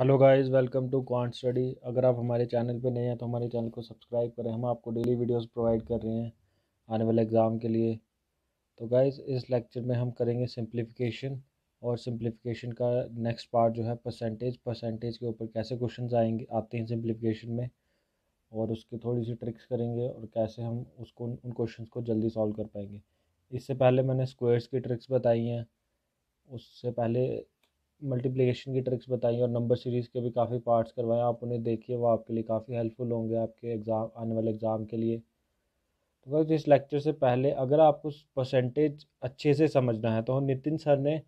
hello guys welcome to quant study अगर आप हमारे चैनल पर नए हैं तो हमारे चैनल को सब्सक्राइब करें हम आपको डेली वीडियोस प्रोवाइड कर रहे हैं आने वाले एग्ज़ाम के लिए तो गाइस इस लेक्चर में हम करेंगे सिंप्लीफिकेशन और सिंप्लीफिकेशन का नेक्स्ट पार्ट जो है परसेंटेज परसेंटेज के ऊपर कैसे क्वेश्चन आएंगे आते हैं सिम्प्लीफिकेशन में और उसकी थोड़ी सी ट्रिक्स करेंगे और कैसे हम उसको उन क्वेश्चन को जल्दी सॉल्व कर पाएंगे इससे पहले मैंने स्क्वेयर्स की ट्रिक्स बताई हैं उससे पहले मल्टीप्लिकेशन की ट्रिक्स बताई और नंबर सीरीज़ के भी काफ़ी पार्ट्स करवाए आप उन्हें देखिए वो आपके लिए काफ़ी हेल्पफुल होंगे आपके एग्ज़ाम आने वाले एग्ज़ाम के लिए तो वक्त इस लेक्चर से पहले अगर आपको परसेंटेज अच्छे से समझना है तो नितिन सर ने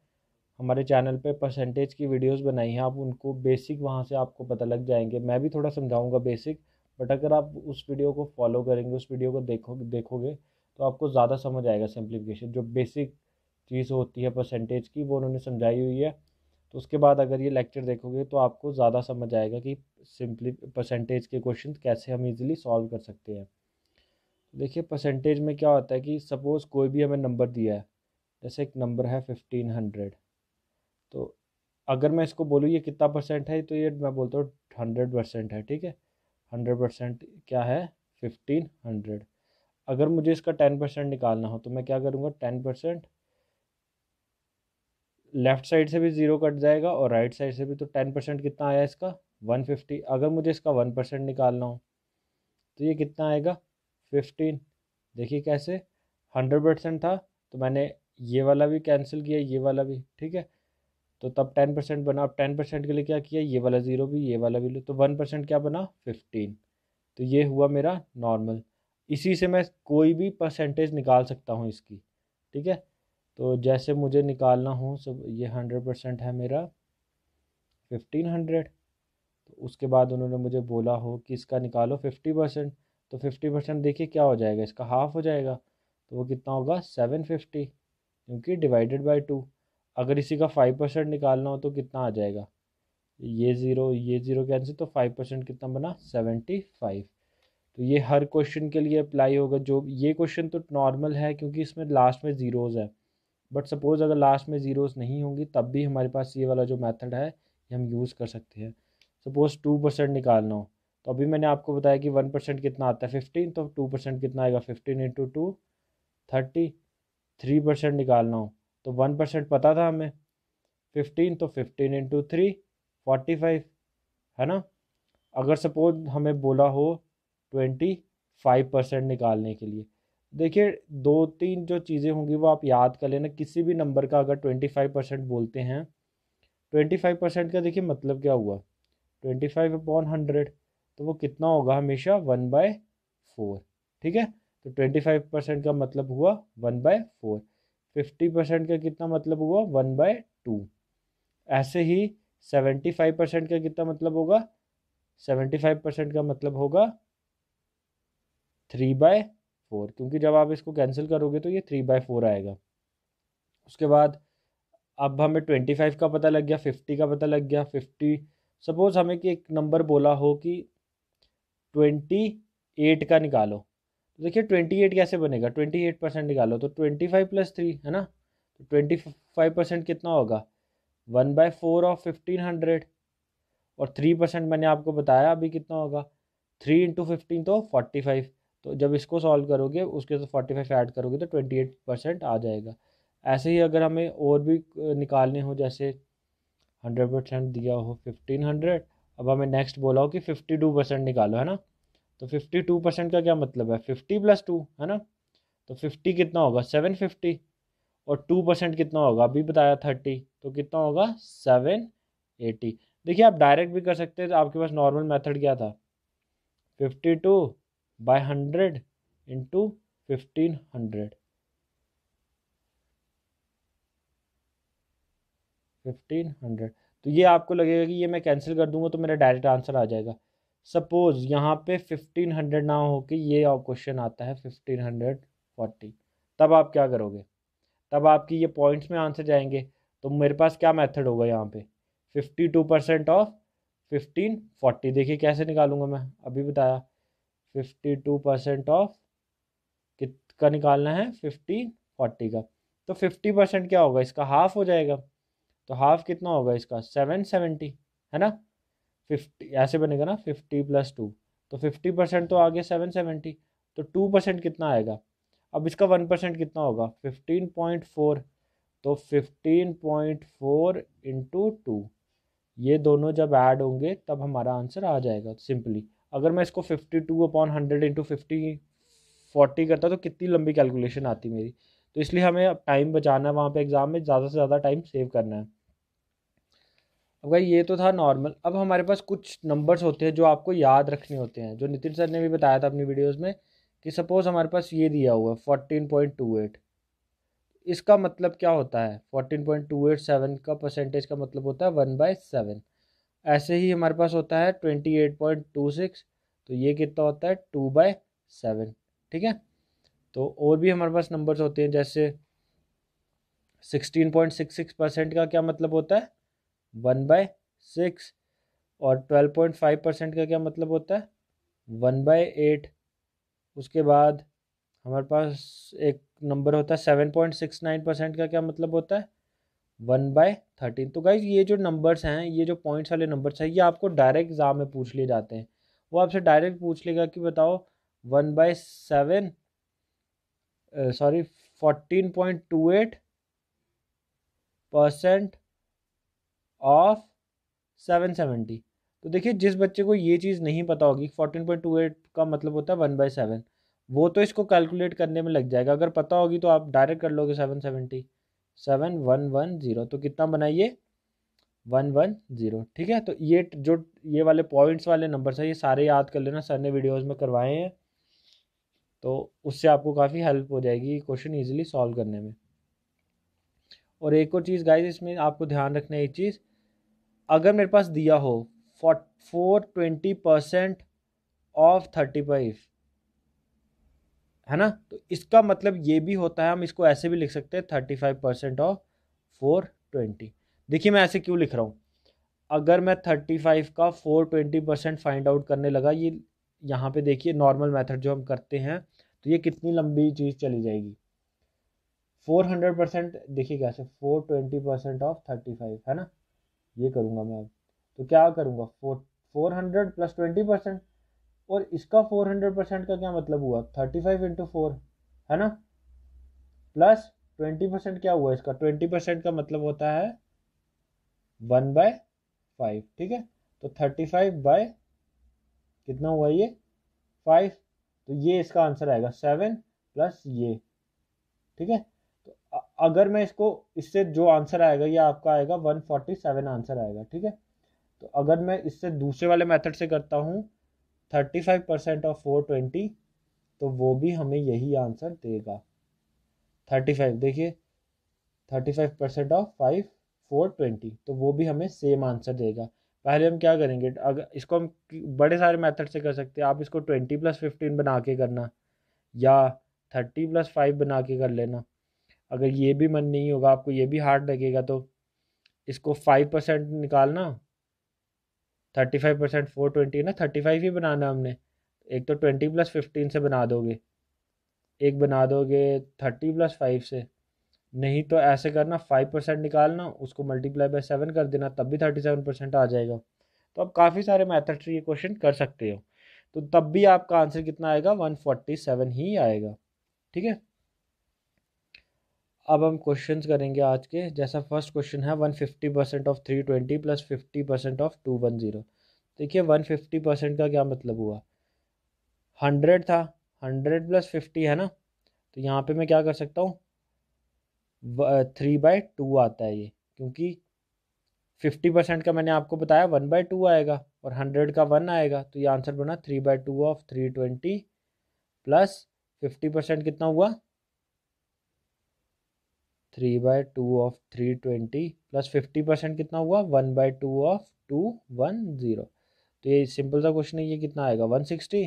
हमारे चैनल पे परसेंटेज की वीडियोस बनाई हैं आप उनको बेसिक वहाँ से आपको पता लग जाएंगे मैं भी थोड़ा समझाऊंगा बेसिक बट अगर आप उस वीडियो को फॉलो करेंगे उस वीडियो को देखो देखोगे तो आपको ज़्यादा समझ आएगा सिंप्लीफिकेशन जो बेसिक चीज़ होती है परसेंटेज की वो उन्होंने समझाई हुई है तो उसके बाद अगर ये लेक्चर देखोगे तो आपको ज़्यादा समझ आएगा कि सिंपली परसेंटेज के क्वेश्चन कैसे हम इजीली सॉल्व कर सकते हैं देखिए परसेंटेज में क्या होता है कि सपोज़ कोई भी हमें नंबर दिया है जैसे एक नंबर है फिफ्टीन हंड्रेड तो अगर मैं इसको बोलूँ ये कितना परसेंट है तो ये मैं बोलता हूँ हंड्रेड परसेंट है ठीक है हंड्रेड परसेंट क्या है फिफ्टीन हंड्रेड अगर मुझे इसका टेन परसेंट निकालना हो तो मैं क्या करूँगा टेन परसेंट लेफ्ट साइड से भी ज़ीरो कट जाएगा और राइट साइड से भी तो टेन परसेंट कितना आया इसका वन फिफ्टी अगर मुझे इसका वन परसेंट निकालना हो तो ये कितना आएगा फिफ्टीन देखिए कैसे हंड्रेड परसेंट था तो मैंने ये वाला भी कैंसिल किया ये वाला भी ठीक है तो तब टेन परसेंट बना अब टेन परसेंट के लिए क्या किया ये वाला ज़ीरो भी ये वाला भी लो तो वन परसेंट क्या बना फिफ्टीन तो ये हुआ मेरा नॉर्मल इसी से मैं कोई भी परसेंटेज निकाल सकता हूँ इसकी ठीक है तो जैसे मुझे निकालना हो सब ये हंड्रेड परसेंट है मेरा फिफ्टीन हंड्रेड तो उसके बाद उन्होंने मुझे बोला हो कि इसका निकालो फिफ्टी परसेंट तो फिफ्टी परसेंट देखिए क्या हो जाएगा इसका हाफ हो जाएगा तो वो कितना होगा सेवन फिफ्टी क्योंकि डिवाइडेड बाई टू अगर इसी का फाइव परसेंट निकालना हो तो कितना आ जाएगा ये ज़ीरो ये ज़ीरो कैंसिल तो फाइव परसेंट कितना बना सेवेंटी फाइव तो ये हर क्वेश्चन के लिए अप्लाई होगा जो ये क्वेश्चन तो नॉर्मल है क्योंकि इसमें लास्ट में ज़ीरोज़ है बट सपोज़ अगर लास्ट में ज़ीरोस नहीं होंगी तब भी हमारे पास ये वाला जो मेथड है ये हम यूज़ कर सकते हैं सपोज़ टू परसेंट निकालना हो तो अभी मैंने आपको बताया कि वन परसेंट कितना आता है फिफ्टीन तो टू परसेंट कितना आएगा fifteen into two thirty three percent निकालना हो तो वन परसेंट पता था हमें फिफ्टीन तो fifteen into three forty five है ना अगर सपोज हमें बोला हो ट्वेंटी फाइव परसेंट निकालने के लिए देखिए दो तीन जो चीज़ें होंगी वो आप याद कर लेना किसी भी नंबर का अगर ट्वेंटी फाइव परसेंट बोलते हैं ट्वेंटी फाइव परसेंट का देखिए मतलब क्या हुआ ट्वेंटी फाइव अपॉन हंड्रेड तो वो कितना होगा हमेशा वन बाय फोर ठीक है तो ट्वेंटी फाइव परसेंट का मतलब हुआ one by four fifty percent का कितना मतलब हुआ वन बाय टू ऐसे ही सेवेंटी फाइव परसेंट का कितना मतलब होगा सेवेंटी फाइव परसेंट का मतलब होगा थ्री बाय फोर क्योंकि जब आप इसको कैंसिल करोगे तो ये थ्री बाई फोर आएगा उसके बाद अब हमें ट्वेंटी फाइव का पता लग गया फिफ्टी का पता लग गया फिफ्टी सपोज़ हमें कि एक नंबर बोला हो कि ट्वेंटी एट का निकालो तो देखिए ट्वेंटी एट कैसे बनेगा ट्वेंटी एट परसेंट निकालो तो ट्वेंटी फाइव प्लस थ्री है ना तो ट्वेंटी फाइव परसेंट कितना होगा one by four of fifteen hundred और थ्री परसेंट मैंने आपको बताया अभी कितना होगा थ्री इंटू फिफ्टीन तो फोर्टी फाइव तो जब इसको सॉल्व करोगे उसके साथ फोर्टी फाइव ऐड करोगे तो ट्वेंटी एट परसेंट आ जाएगा ऐसे ही अगर हमें और भी निकालने हो जैसे हंड्रेड परसेंट दिया हो फिफ्टीन हंड्रेड अब हमें नेक्स्ट बोला हो कि फिफ्टी टू परसेंट निकालो है ना तो फिफ्टी टू परसेंट का क्या मतलब है फिफ्टी प्लस टू है ना तो फिफ्टी कितना होगा सेवन फिफ्टी और टू परसेंट कितना होगा अभी बताया थर्टी तो कितना होगा सेवन एटी देखिए आप डायरेक्ट भी कर सकते हैं तो आपके पास नॉर्मल मेथड क्या था fifty two hundred into fifteen hundred fifteen hundred तो ये आपको लगेगा कि ये मैं कैंसिल कर दूंगा तो मेरा डायरेक्ट आंसर आ जाएगा सपोज यहाँ पे फिफ्टीन हंड्रेड ना हो कि ये क्वेश्चन आता है फिफ्टीन हंड्रेड फोर्टी तब आप क्या करोगे तब आपकी ये पॉइंट्स में आंसर जाएंगे तो मेरे पास क्या मेथड होगा यहाँ पे fifty two percent of fifteen forty देखिए कैसे निकालूंगा मैं अभी बताया फिफ्टी टू परसेंट ऑफ का निकालना है फिफ्टी फोर्टी का तो फिफ्टी परसेंट क्या होगा इसका हाफ हो जाएगा तो हाफ कितना होगा इसका सेवन सेवेंटी है ना फिफ्टी ऐसे बनेगा ना फिफ्टी प्लस टू तो फिफ्टी परसेंट तो आ गया सेवन सेवेंटी तो टू परसेंट कितना आएगा अब इसका वन परसेंट कितना होगा फिफ्टीन पॉइंट फोर तो fifteen point four into two ये दोनों जब ऐड होंगे तब हमारा आंसर आ जाएगा सिंपली अगर मैं इसको fifty two upon hundred into fifty forty करता तो कितनी लंबी कैलकुलेशन आती मेरी तो इसलिए हमें टाइम बचाना है वहाँ पे एग्ज़ाम में ज़्यादा से ज़्यादा टाइम सेव करना है अब भाई ये तो था नॉर्मल अब हमारे पास कुछ नंबर्स होते हैं जो आपको याद रखने होते हैं जो नितिन सर ने भी बताया था अपनी वीडियोज़ में कि सपोज़ हमारे पास ये दिया हुआ है फोर्टीन पॉइंट टू एट इसका मतलब क्या होता है fourteen point two eight seven का परसेंटेज का मतलब होता है वन बाय सेवन ऐसे ही हमारे पास होता है twenty eight point two six तो ये कितना होता है टू बाय सेवन ठीक है तो और भी हमारे पास नंबर्स होते हैं जैसे sixteen point six six percent का क्या मतलब होता है वन बाय सिक्स और ट्वेल्व पॉइंट फाइव परसेंट का क्या मतलब होता है वन बाय एट उसके बाद हमारे पास एक नंबर होता है seven point six nine percent का क्या मतलब होता है वन बाय थर्टीन तो गाइज ये जो नंबर्स हैं ये जो पॉइंट्स वाले नंबर्स हैं ये आपको डायरेक्ट एग्ज़ाम में पूछ लिए जाते हैं वो आपसे डायरेक्ट पूछ लेगा कि बताओ one by seven sorry fourteen point two eight percent of seven seventy तो देखिए जिस बच्चे को ये चीज़ नहीं पता होगी फोर्टीन पॉइंट टू एट का मतलब होता है वन बाय सेवन वो तो इसको कैलकुलेट करने में लग जाएगा अगर पता होगी तो आप डायरेक्ट कर लोगे seven seventy seven one one zero तो कितना बनाइए वन वन ज़ीरो ठीक है तो ये जो ये वाले पॉइंट्स वाले नंबर है ये सारे याद कर लेना सर ने वीडियोज़ में करवाए हैं तो उससे आपको काफ़ी हेल्प हो जाएगी क्वेश्चन ईजिली सॉल्व करने में और एक और चीज़ गाइज इसमें आपको ध्यान रखना है एक चीज़ अगर मेरे पास दिया हो four twenty percent of thirty five है ना तो इसका मतलब ये भी होता है हम इसको ऐसे भी लिख सकते हैं thirty five percent of four twenty देखिए मैं ऐसे क्यों लिख रहा हूँ अगर मैं थर्टी फाइव का four twenty percent find out करने लगा ये यहाँ पे देखिए नॉर्मल मेथड जो हम करते हैं तो ये कितनी लंबी चीज़ चली जाएगी फोर हंड्रेड परसेंट देखिए कैसे four twenty percent of thirty five है ना ये करूँगा मैं अब तो क्या करूँगा four four hundred plus twenty percent और इसका फोर हंड्रेड परसेंट का क्या मतलब हुआ थर्टी फाइव इंटू फोर है ना प्लस ट्वेंटी परसेंट क्या हुआ इसका ट्वेंटी परसेंट का मतलब होता है वन बाय फाइव ठीक है तो थर्टी फाइव बाय कितना हुआ ये फाइव तो ये इसका आंसर आएगा सेवन प्लस ये ठीक है तो अगर मैं इसको इससे जो आंसर आएगा ये आपका आएगा वन फोर्टी सेवन आंसर आएगा ठीक है तो अगर मैं इससे दूसरे वाले मेथड से करता हूँ thirty five percent of four twenty तो वो भी हमें यही आंसर देगा थर्टी फाइव देखिए thirty five percent of five four twenty तो वो भी हमें सेम आंसर देगा पहले हम क्या करेंगे अगर इसको हम बड़े सारे मेथड से कर सकते हैं आप इसको ट्वेंटी प्लस फिफ्टीन बना के करना या थर्टी प्लस फाइव बना के कर लेना अगर ये भी मन नहीं होगा आपको ये भी हार्ड लगेगा तो इसको फाइव परसेंट निकालना thirty five percent four twenty ना थर्टी फाइव ही बनाना हमने एक तो ट्वेंटी प्लस फिफ्टीन से बना दोगे एक बना दोगे थर्टी प्लस फाइव से नहीं तो ऐसे करना फाइव परसेंट निकालना उसको मल्टीप्लाई बाई सेवन कर देना तब भी थर्टी सेवन परसेंट आ जाएगा तो आप काफ़ी सारे मैथड से ये क्वेश्चन कर सकते हो तो तब भी आपका आंसर कितना आएगा वन फोर्टी सेवन ही आएगा ठीक है अब हम क्वेश्चंस करेंगे आज के जैसा फर्स्ट क्वेश्चन है one fifty percent of three twenty plus fifty percent of two one zero देखिए वन फिफ्टी परसेंट का क्या मतलब हुआ हंड्रेड था हंड्रेड प्लस फिफ्टी है ना तो यहाँ पे मैं क्या कर सकता हूँ थ्री बाई टू आता है ये क्योंकि फिफ्टी परसेंट का मैंने आपको बताया वन बाई टू आएगा और हंड्रेड का वन आएगा तो ये आंसर बना three by two of three twenty plus fifty percent कितना हुआ three by two of three twenty plus fifty percent कितना हुआ one by two of two one zero तो ये सिंपल सा क्वेश्चन है ये कितना आएगा वन सिक्सटी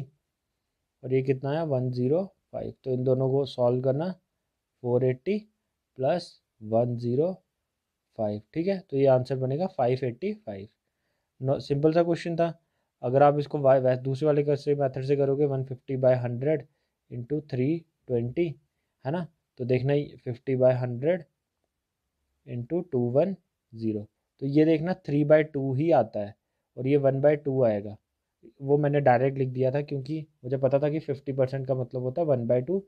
और ये कितना आया वन ज़ीरो फाइव तो इन दोनों को सॉल्व करना four eighty plus one zero five ठीक है तो ये आंसर बनेगा five eighty five no simple सा क्वेश्चन था अगर आप इसको वाई दूसरे वाले कैसे मेथड से करोगे one fifty by hundred into three twenty है ना तो देखना ही fifty by hundred into two one zero तो ये देखना थ्री बाई टू ही आता है और ये वन बाई टू आएगा वो मैंने डायरेक्ट लिख दिया था क्योंकि मुझे पता था कि फिफ्टी परसेंट का मतलब होता है वन बाई टू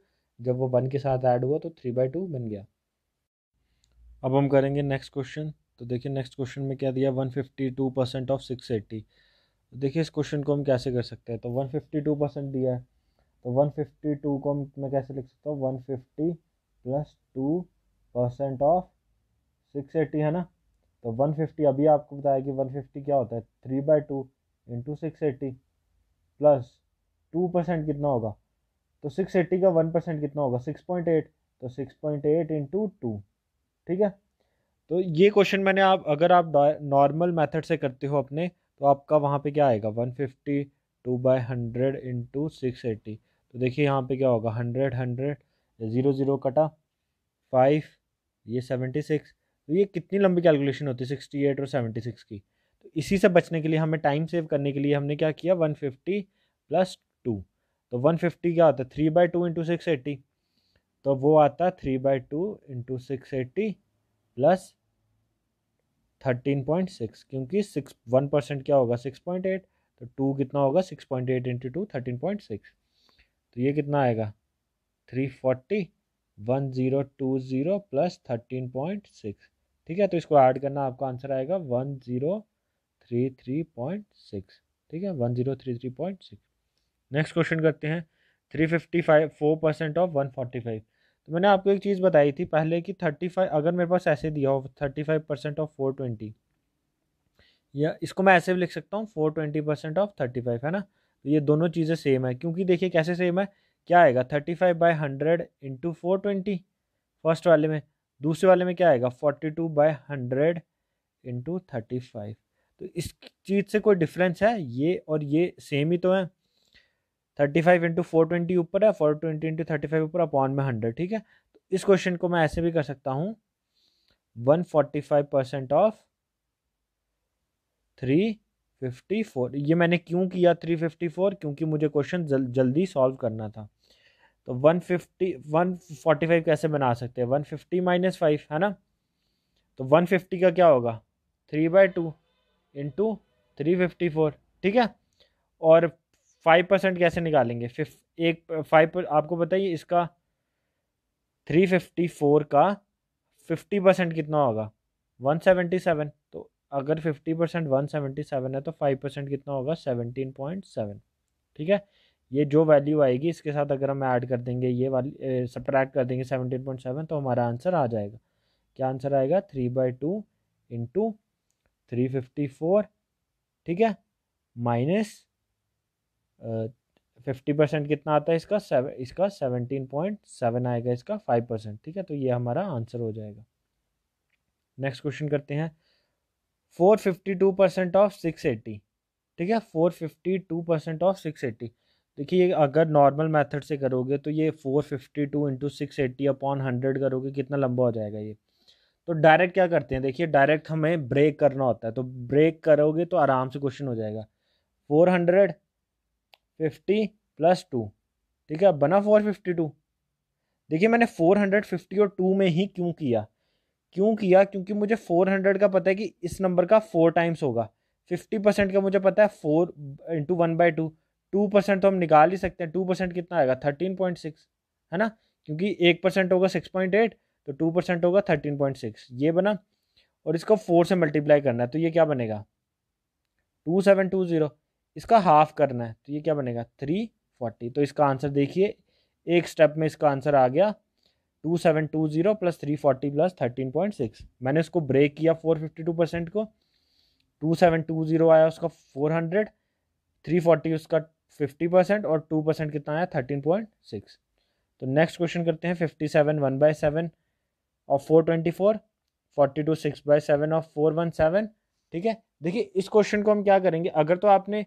जब वो वन के साथ ऐड हुआ तो थ्री बाई टू बन गया अब हम करेंगे नेक्स्ट क्वेश्चन तो देखिए नेक्स्ट क्वेश्चन में क्या दिया one fifty two percent of six eighty देखिए इस क्वेश्चन को हम कैसे कर सकते हैं तो वन फिफ्टी टू परसेंट दिया है तो वन फिफ्टी टू को मैं कैसे लिख सकता हूँ one fifty plus two percent of six eighty है ना तो वन फिफ्टी अभी आपको बताया कि वन फिफ्टी क्या होता है three by two into six eighty plus two percent कितना होगा तो सिक्स एट्टी का वन परसेंट कितना होगा सिक्स पॉइंट एट तो six point eight into two ठीक है तो ये क्वेश्चन मैंने आप अगर आप नॉर्मल मेथड से करते हो अपने तो आपका वहाँ पे क्या आएगा one fifty two by hundred into six eighty तो देखिए यहाँ पे क्या होगा हंड्रेड हंड्रेड ज़ीरो ज़ीरो कटा फाइव ये सेवेंटी सिक्स तो ये कितनी लंबी कैलकुलेशन होती है सिक्सटी एट और सेवेंटी सिक्स की तो इसी से बचने के लिए हमें टाइम सेव करने के लिए हमने क्या किया वन फिफ्टी प्लस टू तो वन फिफ्टी क्या होता है three by two into six eighty तो वो आता है three by two into six eighty plus thirteen point six क्योंकि सिक्स वन परसेंट क्या होगा सिक्स पॉइंट एट तो टू कितना होगा six point eight into two thirteen point six तो ये कितना आएगा three forty one zero two zero plus thirteen point six ठीक है तो इसको ऐड करना आपका आंसर आएगा one zero three three point six ठीक है one zero three three point six next question करते हैं three fifty five four percent of one forty five तो मैंने आपको एक चीज़ बताई थी पहले कि थर्टी फाइव अगर मेरे पास ऐसे दिया हो thirty five percent of four twenty या इसको मैं ऐसे भी लिख सकता हूँ four twenty percent of thirty five है ना तो ये दोनों चीज़ें सेम है क्योंकि देखिए कैसे सेम है क्या आएगा thirty five by hundred into four twenty first वाले में दूसरे वाले में क्या आएगा forty two by hundred into thirty five तो इस चीज़ से कोई डिफरेंस है ये और ये सेम ही तो है thirty five into four twenty ऊपर है four twenty into thirty five ऊपर अपॉन में हंड्रेड ठीक है तो इस क्वेश्चन को मैं ऐसे भी कर सकता हूँ one forty five percent of three fifty four ये मैंने क्यों किया थ्री फिफ्टी फोर क्योंकि मुझे क्वेश्चन जल, जल्दी सॉल्व करना था तो वन फिफ्टी वन फाइव कैसे बना सकते हैं वन फिफ्टी माइनस फाइव है ना तो वन फिफ्टी का क्या होगा three by two into three fifty four ठीक है और फाइव परसेंट कैसे निकालेंगे फिफ एक फाइव पर आपको बताइए इसका थ्री फिफ्टी फोर का फिफ्टी परसेंट कितना होगा वन सेवेंटी सेवन अगर fifty percent one seventy seven है तो फाइव परसेंट कितना होगा सेवनटीन पॉइंट सेवन ठीक है ये जो वैल्यू आएगी इसके साथ अगर हम ऐड कर देंगे ये वाली सप्रैक्ट कर देंगे सेवनटीन पॉइंट सेवन तो हमारा आंसर आ जाएगा क्या आंसर आएगा three by two into three fifty four ठीक है माइनस फिफ्टी परसेंट कितना आता है इसका सेवन इसका सेवनटीन पॉइंट सेवन आएगा इसका फाइव परसेंट ठीक है तो ये हमारा आंसर हो जाएगा नेक्स्ट क्वेश्चन करते हैं four fifty two percent of six eighty ठीक है four fifty two percent of six eighty देखिए अगर नॉर्मल मेथड से करोगे तो ये four fifty two into six eighty upon hundred करोगे कितना लंबा हो जाएगा ये तो डायरेक्ट क्या करते हैं देखिए डायरेक्ट हमें ब्रेक करना होता है तो ब्रेक करोगे तो आराम से क्वेश्चन हो जाएगा four hundred fifty plus two ठीक है बना फोर फिफ्टी टू देखिए मैंने फोर हंड्रेड फिफ्टी और टू में ही क्यों किया क्यों किया क्योंकि मुझे फोर हंड्रेड का पता है कि इस नंबर का फोर टाइम्स होगा फिफ्टी परसेंट का मुझे पता है four into one by two two percent तो हम निकाल ही सकते हैं टू परसेंट कितना आएगा थर्टीन पॉइंट सिक्स है ना क्योंकि एक परसेंट होगा सिक्स पॉइंट एट तो टू परसेंट होगा थर्टीन पॉइंट सिक्स ये बना और इसको फोर से मल्टीप्लाई करना है तो ये क्या बनेगा टू सेवन टू ज़ीरो इसका हाफ करना है तो ये क्या बनेगा थ्री फोर्टी तो इसका आंसर देखिए एक स्टेप में इसका आंसर आ गया two seven two zero plus three forty plus thirteen point six मैंने उसको ब्रेक किया फोर फिफ्टी टू परसेंट को टू सेवन टू जीरो आया उसका फोर हंड्रेड थ्री फोर्टी उसका फिफ्टी परसेंट और टू परसेंट कितना आया थर्टीन पॉइंट सिक्स तो नेक्स्ट क्वेश्चन करते हैं fifty seven one by seven of four twenty four forty two six by seven of four one seven ठीक है देखिए इस क्वेश्चन को हम क्या करेंगे अगर तो आपने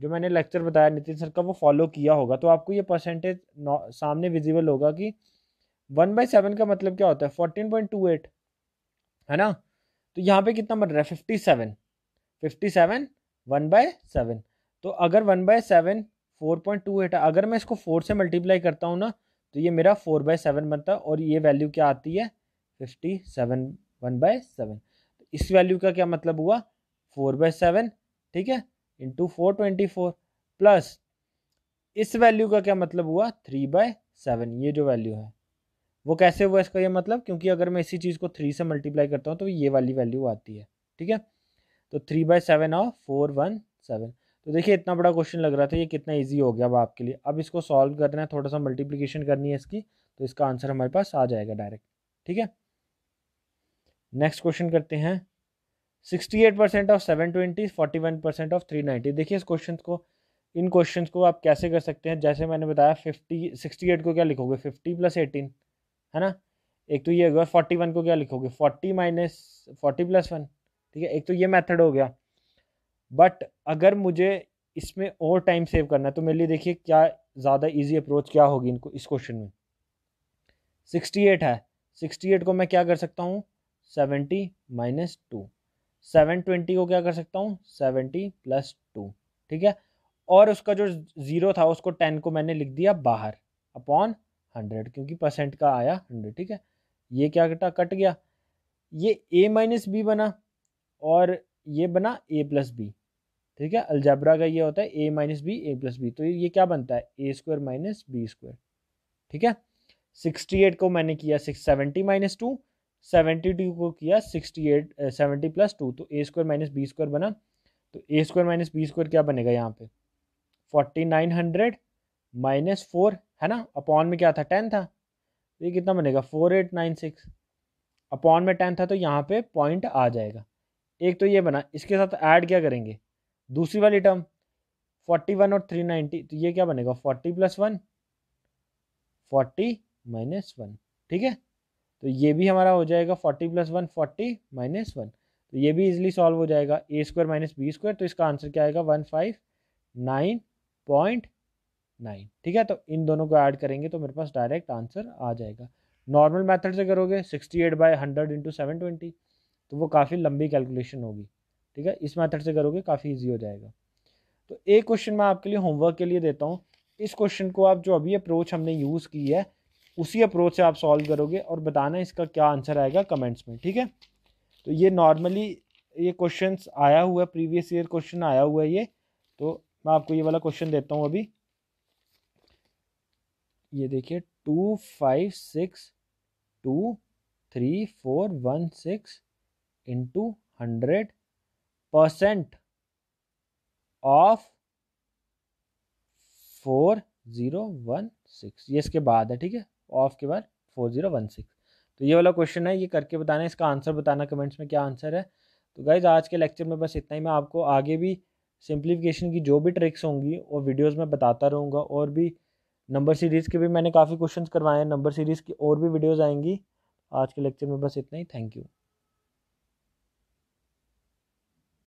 जो मैंने लेक्चर बताया नितिन सर का वो फॉलो किया होगा तो आपको ये परसेंटेज सामने विजिबल होगा कि वन बाई सेवन का मतलब क्या होता है फोर्टीन पॉइंट टू एट है ना तो यहाँ पे कितना बन रहा है fifty seven fifty seven one by seven तो अगर one by seven four point two eight अगर मैं इसको फोर से मल्टीप्लाई करता हूँ ना तो ये मेरा फोर बाय सेवन बनता है और ये वैल्यू क्या आती है fifty seven one by seven इस वैल्यू का क्या मतलब हुआ फोर बाय सेवन ठीक है into four twenty four plus इस वैल्यू का क्या मतलब हुआ थ्री बाय सेवन ये जो वैल्यू है वो कैसे हुआ इसका ये मतलब क्योंकि अगर मैं इसी चीज़ को थ्री से मल्टीप्लाई करता हूँ तो ये वाली वैल्यू आती है ठीक है तो थ्री बाय सेवन और फोर वन सेवन तो देखिए इतना बड़ा क्वेश्चन लग रहा था ये कितना इजी हो गया अब आपके लिए अब इसको सॉल्व करना है थोड़ा सा मल्टीप्लिकेशन करनी है इसकी तो इसका आंसर हमारे पास आ जाएगा डायरेक्ट ठीक है नेक्स्ट क्वेश्चन करते हैं sixty eight percent of seven twenty forty one percent of three ninety देखिए इस क्वेश्चन को इन क्वेश्चन को आप कैसे कर सकते हैं जैसे मैंने बताया फिफ्टी सिक्सटी एट को क्या लिखोगे फिफ्टी प्लस एटीन है ना एक तो ये हो गया फोर्टी वन को क्या लिखोगे forty minus forty plus one ठीक है एक तो ये मेथड हो गया बट अगर मुझे इसमें और टाइम सेव करना है तो मेरे लिए देखिए क्या ज़्यादा इजी अप्रोच क्या होगी इनको इस क्वेश्चन में सिक्सटी एट है सिक्सटी एट को मैं क्या कर सकता हूँ seventy minus two seven twenty को क्या कर सकता हूँ सेवेंटी प्लस टू ठीक है और उसका जो ज़ीरो था उसको टेन को मैंने लिख दिया बाहर अपॉन हंड्रेड क्योंकि परसेंट का आया हंड्रेड ठीक है ये क्या कटा कट गया ये ए माइनस बी बना और ये बना ए प्लस बी ठीक है अलजबरा का ये होता है A minus B A plus B तो ये क्या बनता है A square minus B square ठीक है सिक्सटी एट को मैंने किया six seventy minus two seventy two को किया sixty eight seventy plus two तो A square minus B square बना तो A square minus B square क्या बनेगा यहाँ पे forty nine hundred minus four है ना अपॉन में क्या था टेन था तो ये कितना बनेगा four eight nine six upon में टेन था तो यहाँ पे पॉइंट आ जाएगा एक तो ये बना इसके साथ ऐड क्या करेंगे दूसरी वाली टर्म फोर्टी वन और थ्री नाइन्टी तो ये क्या बनेगा forty plus one forty minus one ठीक है तो ये भी हमारा हो जाएगा forty plus one forty minus one तो ये भी इजिली सॉल्व हो जाएगा A square minus B square तो इसका आंसर क्या आएगा one five nine point nine ठीक है तो इन दोनों को ऐड करेंगे तो मेरे पास डायरेक्ट आंसर आ जाएगा नॉर्मल मेथड से करोगे sixty eight by hundred into seven twenty तो वो काफ़ी लंबी कैलकुलेशन होगी ठीक है इस मेथड से करोगे काफ़ी ईजी हो जाएगा तो एक क्वेश्चन मैं आपके लिए होमवर्क के लिए देता हूँ इस क्वेश्चन को आप जो अभी अप्रोच हमने यूज़ की है उसी अप्रोच से आप सॉल्व करोगे और बताना इसका क्या आंसर आएगा कमेंट्स में ठीक है तो ये नॉर्मली ये क्वेश्चन आया हुआ है प्रीवियस ईयर क्वेश्चन आया हुआ है ये तो मैं आपको ये वाला क्वेश्चन देता हूँ अभी ये देखिए two five six two three four one six into hundred percent of four zero one six ये इसके बाद है ठीक है ऑफ के बाद फोर ज़ीरो वन सिक्स तो ये वाला क्वेश्चन है ये करके बताना है इसका आंसर बताना कमेंट्स में क्या आंसर है तो गाइज़ आज के लेक्चर में बस इतना ही मैं आपको आगे भी सिंप्लीफिकेशन की जो भी ट्रिक्स होंगी वो वीडियोस में बताता रहूँगा और भी नंबर सीरीज़ के भी मैंने काफ़ी क्वेश्चंस करवाए हैं नंबर सीरीज़ की और भी वीडियोज़ आएंगी आज के लेक्चर में बस इतना ही थैंक यू